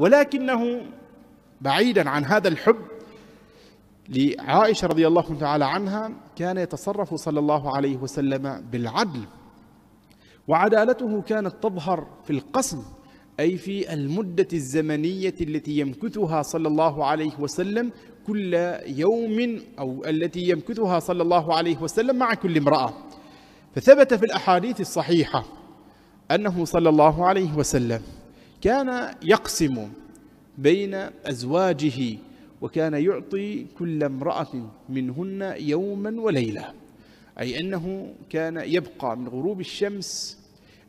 ولكنه بعيدا عن هذا الحب لعائشة رضي الله تعالى عنها كان يتصرف صلى الله عليه وسلم بالعدل وعدالته كانت تظهر في القسم أي في المدة الزمنية التي يمكثها صلى الله عليه وسلم كل يوم أو التي يمكثها صلى الله عليه وسلم مع كل امرأة فثبت في الأحاديث الصحيحة أنه صلى الله عليه وسلم كان يقسم بين أزواجه وكان يعطي كل امرأة منهن يوما وليلة أي أنه كان يبقى من غروب الشمس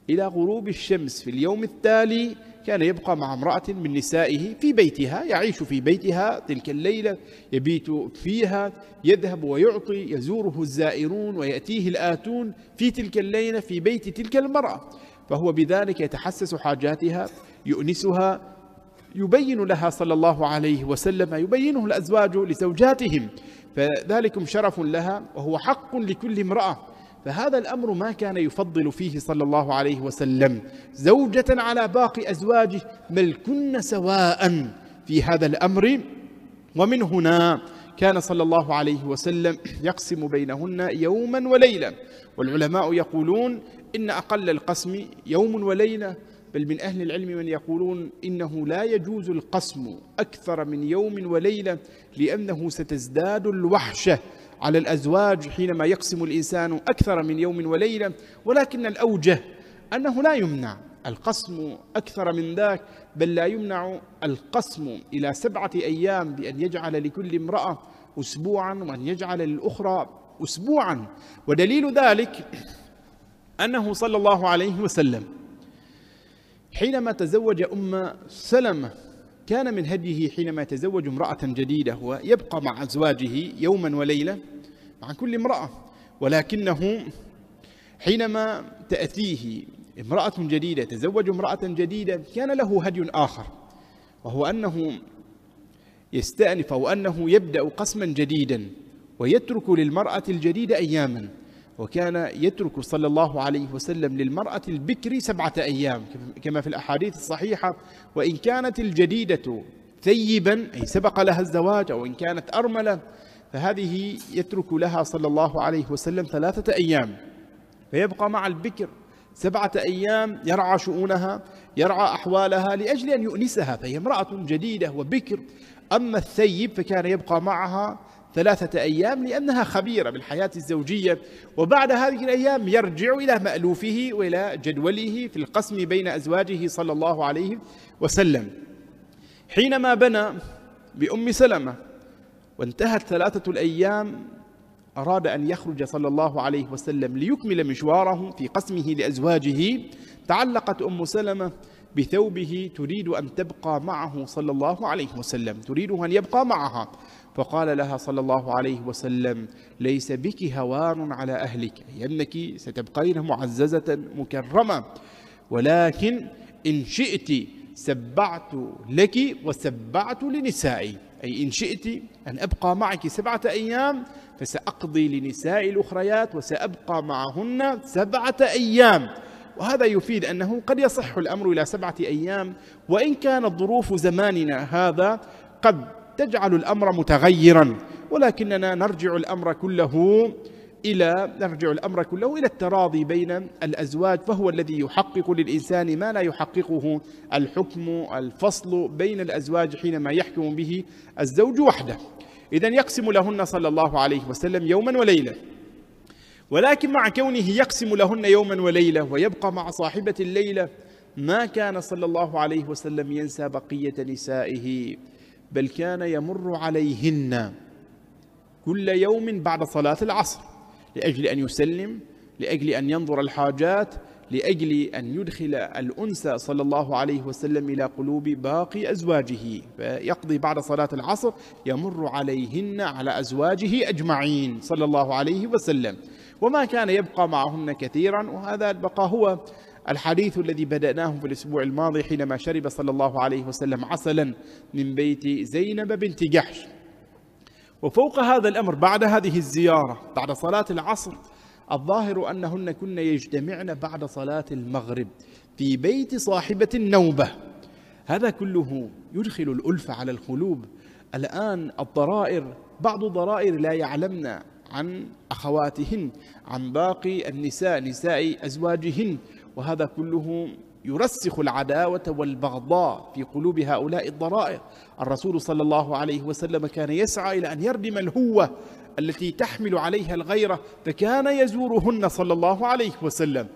إلى غروب الشمس في اليوم التالي كان يبقى مع امرأة من نسائه في بيتها يعيش في بيتها تلك الليلة يبيت فيها يذهب ويعطي يزوره الزائرون ويأتيه الآتون في تلك الليلة في بيت تلك المرأة فهو بذلك يتحسس حاجاتها يؤنسها يبين لها صلى الله عليه وسلم يبينه الأزواج لزوجاتهم فذلكم شرف لها وهو حق لكل امرأة فهذا الأمر ما كان يفضل فيه صلى الله عليه وسلم زوجة على باقي أزواجه بل كن سواء في هذا الأمر ومن هنا كان صلى الله عليه وسلم يقسم بينهن يوما وليلة والعلماء يقولون إن أقل القسم يوم وليلة بل من أهل العلم من يقولون إنه لا يجوز القسم أكثر من يوم وليلة لأنه ستزداد الوحشة على الأزواج حينما يقسم الإنسان أكثر من يوم وليلة ولكن الأوجه أنه لا يمنع القسم أكثر من ذاك بل لا يمنع القسم إلى سبعة أيام بأن يجعل لكل امرأة أسبوعا وأن يجعل الأخرى أسبوعا ودليل ذلك أنه صلى الله عليه وسلم حينما تزوج أم سلمة كان من هديه حينما يتزوج امرأة جديدة ويبقى مع أزواجه يوما وليلة مع كل امرأة ولكنه حينما تأتيه امرأة جديدة تزوج امرأة جديدة كان له هدي آخر وهو أنه يستأنف أو أنه يبدأ قسما جديدا ويترك للمرأة الجديدة أياما وكان يترك صلى الله عليه وسلم للمرأة البكر سبعة أيام كما في الأحاديث الصحيحة وإن كانت الجديدة ثيبا أي سبق لها الزواج أو إن كانت أرملة فهذه يترك لها صلى الله عليه وسلم ثلاثة أيام فيبقى مع البكر سبعة أيام يرعى شؤونها يرعى أحوالها لأجل أن يؤنسها فهي امرأة جديدة وبكر أما الثيب فكان يبقى معها ثلاثة أيام لأنها خبيرة بالحياة الزوجية وبعد هذه الأيام يرجع إلى مألوفه وإلى جدوله في القسم بين أزواجه صلى الله عليه وسلم حينما بنى بأم سلمة وانتهت ثلاثة الأيام أراد أن يخرج صلى الله عليه وسلم ليكمل مشواره في قسمه لأزواجه تعلقت أم سلمة بثوبه تريد أن تبقى معه صلى الله عليه وسلم تريد أن يبقى معها فقال لها صلى الله عليه وسلم ليس بك هوان على أهلك أي أنك ستبقين معززة مكرمة ولكن إن شئت سبعت لك وسبعت لنسائي أي إن شئت أن أبقى معك سبعة أيام فسأقضي لنساء الأخريات وسأبقى معهن سبعة أيام وهذا يفيد أنه قد يصح الأمر إلى سبعة أيام وإن كانت ظروف زماننا هذا قد تجعل الأمر متغيرا ولكننا نرجع الأمر كله إلى نرجع الأمر كله إلى التراضي بين الأزواج فهو الذي يحقق للإنسان ما لا يحققه الحكم الفصل بين الأزواج حينما يحكم به الزوج وحده إذا يقسم لهن صلى الله عليه وسلم يوما وليلة ولكن مع كونه يقسم لهن يوما وليلة ويبقى مع صاحبة الليلة ما كان صلى الله عليه وسلم ينسى بقية نسائه بل كان يمر عليهن كل يوم بعد صلاة العصر لأجل أن يسلم لأجل أن ينظر الحاجات لأجل أن يدخل الأنثى صلى الله عليه وسلم إلى قلوب باقي أزواجه فيقضي بعد صلاة العصر يمر عليهن على أزواجه أجمعين صلى الله عليه وسلم وما كان يبقى معهن كثيرا وهذا البقاء هو الحديث الذي بدأناه في الأسبوع الماضي حينما شرب صلى الله عليه وسلم عسلا من بيت زينب بنت جحش وفوق هذا الأمر بعد هذه الزيارة بعد صلاة العصر الظاهر أنهن كن يجتمعن بعد صلاة المغرب في بيت صاحبة النوبة هذا كله يدخل الألفة على القلوب الآن الضرائر بعض الضرائر لا يعلمنا عن أخواتهن عن باقي النساء نساء أزواجهن وهذا كله يرسخ العداوة والبغضاء في قلوب هؤلاء الضرائر الرسول صلى الله عليه وسلم كان يسعى إلى أن يردم الهوة التي تحمل عليها الغيرة فكان يزورهن صلى الله عليه وسلم